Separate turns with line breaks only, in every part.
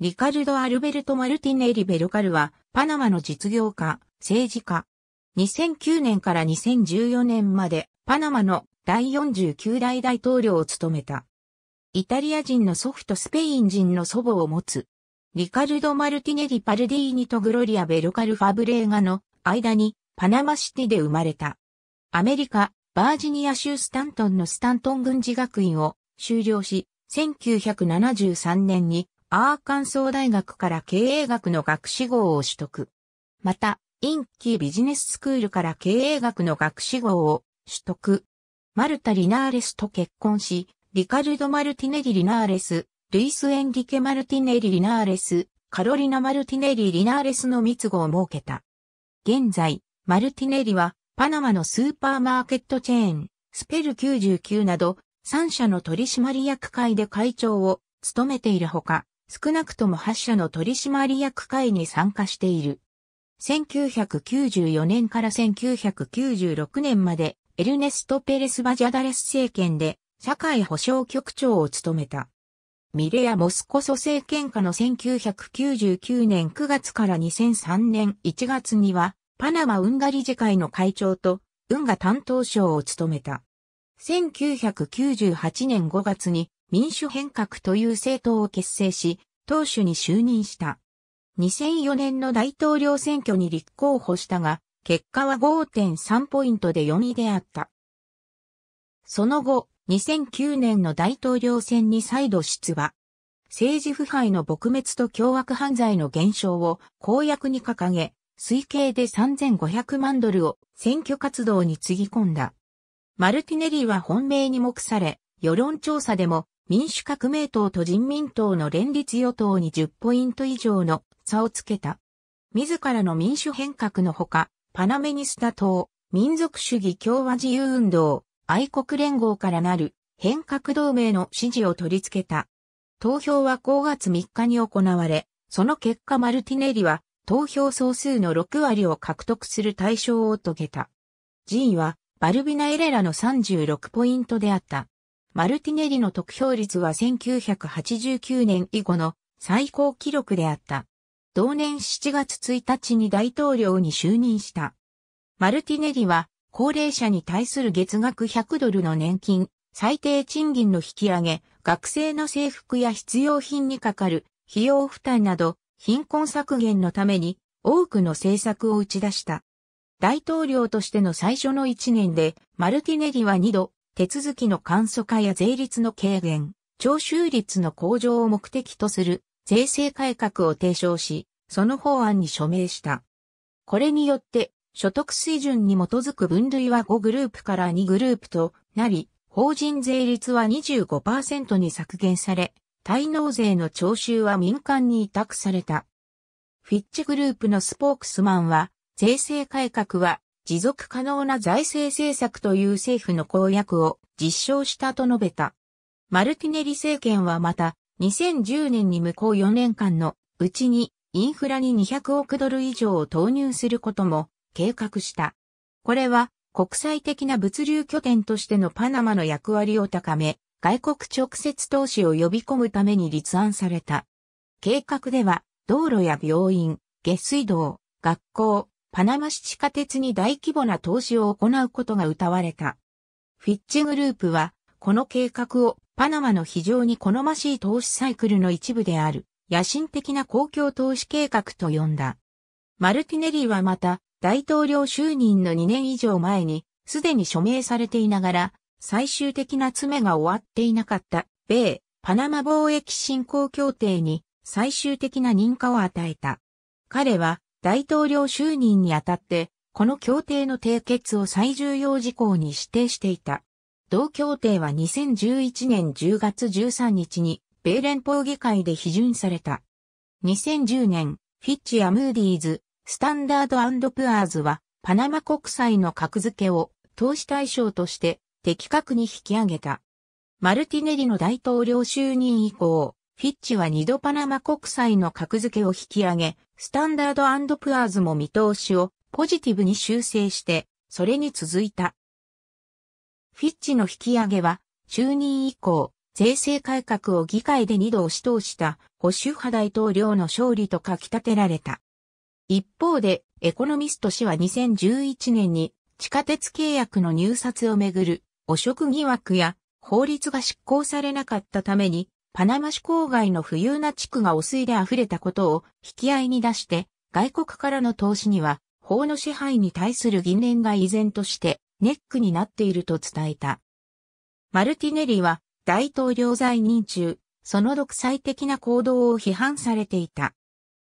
リカルド・アルベルト・マルティネリ・ベルカルは、パナマの実業家、政治家。2009年から2014年まで、パナマの第49代大統領を務めた。イタリア人の祖父とスペイン人の祖母を持つ。リカルド・マルティネリ・パルディーニとグロリア・ベルカル・ファブレーガの間にパナマシティで生まれた。アメリカ、バージニア州スタントンのスタントン軍事学院を修了し、1973年にアーカンソー大学から経営学の学士号を取得。また、インキービジネススクールから経営学の学士号を取得。マルタ・リナーレスと結婚し、リカルド・マルティネリ・リナーレス、ルイス・エンリケ・マルティネリ・リナーレス、カロリナ・マルティネリ・リナーレスの密語を設けた。現在、マルティネリは、パナマのスーパーマーケットチェーン、スペル99など、3社の取締役会で会長を務めているほか、少なくとも8社の取締役会に参加している。1994年から1996年までエルネスト・ペレス・バジャダレス政権で社会保障局長を務めた。ミレア・モスコソ政権下の1999年9月から2003年1月にはパナマ・ウンガ理事会の会長と運河担当省を務めた。1998年5月に民主変革という政党を結成し、党首に就任した。2004年の大統領選挙に立候補したが、結果は5.3ポイントで4位であった。その後、2009年の大統領選に再度出馬。政治腐敗の撲滅と凶悪犯罪の減少を公約に掲げ、推計で3500万ドルを選挙活動につぎ込んだ。マルティネリーは本命に目され、世論調査でも民主革命党と人民党の連立与党に10ポイント以上の差をつけた。自らの民主変革のほか、パナメニスタ党、民族主義共和自由運動、愛国連合からなる変革同盟の支持を取り付けた。投票は5月3日に行われ、その結果マルティネリは投票総数の6割を獲得する対象を遂げた。G はバルビナ・エレラの36ポイントであった。マルティネリの得票率は1989年以後の最高記録であった。同年7月1日に大統領に就任した。マルティネリは高齢者に対する月額100ドルの年金、最低賃金の引き上げ、学生の制服や必要品にかかる費用負担など貧困削減のために多くの政策を打ち出した。大統領としての最初の1年でマルティネリは2度手続きの簡素化や税率の軽減、徴収率の向上を目的とする税制改革を提唱し、その法案に署名した。これによって、所得水準に基づく分類は5グループから2グループとなり、法人税率は25%に削減され、滞納税の徴収は民間に委託された。フィッチグループのスポークスマンは、税制改革は持続可能な財政政策という政府の公約を実証したと述べた。マルティネリ政権はまた、2010年に向こう4年間のうちにインフラに200億ドル以上を投入することも計画した。これは国際的な物流拠点としてのパナマの役割を高め、外国直接投資を呼び込むために立案された。計画では道路や病院、下水道、学校、パナマ市地下鉄に大規模な投資を行うことが謳われた。フィッチグループは、この計画をパナマの非常に好ましい投資サイクルの一部である、野心的な公共投資計画と呼んだ。マルティネリーはまた、大統領就任の2年以上前に、すでに署名されていながら、最終的な詰めが終わっていなかった、米、パナマ貿易振興協定に、最終的な認可を与えた。彼は、大統領就任にあたって、この協定の締結を最重要事項に指定していた。同協定は2011年10月13日に、米連邦議会で批准された。2010年、フィッチやムーディーズ、スタンダードプアーズは、パナマ国債の格付けを投資対象として的確に引き上げた。マルティネリの大統領就任以降、フィッチは2度パナマ国債の格付けを引き上げ、スタンダードプアーズも見通しをポジティブに修正して、それに続いた。フィッチの引き上げは、就任以降、税制改革を議会で二度押し通した保守派大統領の勝利と書き立てられた。一方で、エコノミスト氏は2011年に地下鉄契約の入札をめぐる汚職疑惑や法律が執行されなかったためにパナマ市郊外の富裕な地区が汚水で溢れたことを引き合いに出して、外国からの投資には、法の支配に対する疑念が依然としてネックになっていると伝えた。マルティネリは大統領在任中、その独裁的な行動を批判されていた。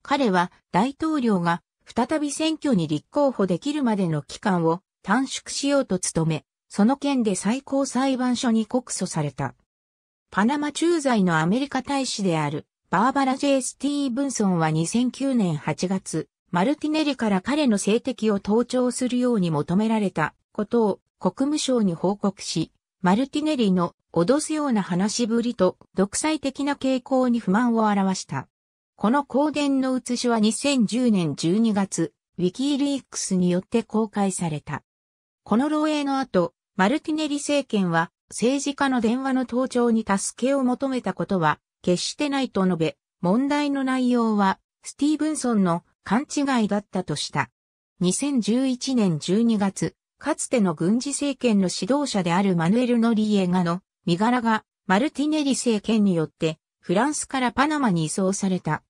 彼は大統領が再び選挙に立候補できるまでの期間を短縮しようと努め、その件で最高裁判所に告訴された。パナマ駐在のアメリカ大使である、バーバラ・ジェイ・スティーブンソンは2009年8月、マルティネリから彼の性的を盗聴するように求められたことを国務省に報告し、マルティネリの脅すような話しぶりと独裁的な傾向に不満を表した。この公伝の写しは2010年12月、ウィキーリークスによって公開された。この漏洩の後、マルティネリ政権は政治家の電話の盗聴に助けを求めたことは決してないと述べ、問題の内容はスティーブンソンの勘違いだったとした。2011年12月、かつての軍事政権の指導者であるマヌエル・ノリエガの身柄がマルティネリ政権によってフランスからパナマに移送された。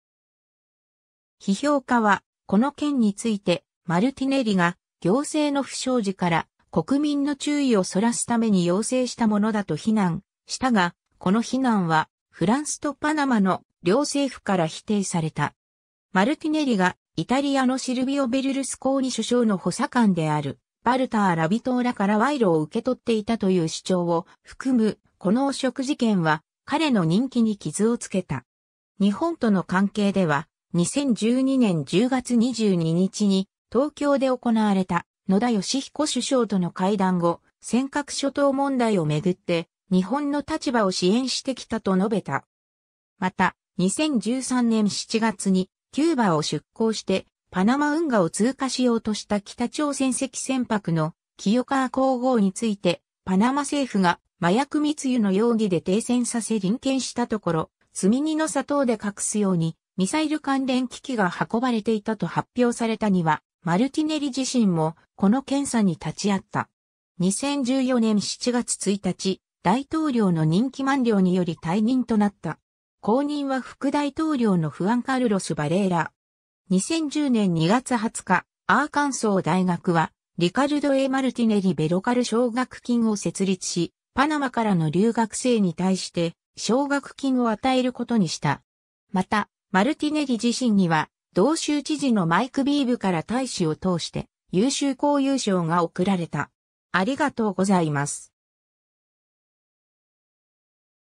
批評家はこの件についてマルティネリが行政の不祥事から国民の注意をそらすために要請したものだと非難したが、この非難はフランスとパナマの両政府から否定された。マルティネリがイタリアのシルビオ・ベルルスコーニ首相の補佐官であるバルター・ラビトーラから賄賂を受け取っていたという主張を含むこの汚職事件は彼の人気に傷をつけた。日本との関係では2012年10月22日に東京で行われた野田義彦首相との会談後、尖閣諸島問題をめぐって、日本の立場を支援してきたと述べた。また、2013年7月に、キューバを出港して、パナマ運河を通過しようとした北朝鮮籍船舶の清川皇后について、パナマ政府が麻薬密輸の容疑で停戦させ臨検したところ、積荷の砂糖で隠すようにミサイル関連機器が運ばれていたと発表されたには、マルティネリ自身もこの検査に立ち会った。2014年7月1日、大統領の任期満了により退任となった。後任は副大統領のフアン・カルロス・バレーラ。2010年2月20日、アーカンソー大学は、リカルド・エマルティネリ・ベロカル奨学金を設立し、パナマからの留学生に対して、奨学金を与えることにした。また、マルティネリ自身には、同州知事のマイク・ビーブから大使を通して優秀公優賞が贈られた。ありがとうございます。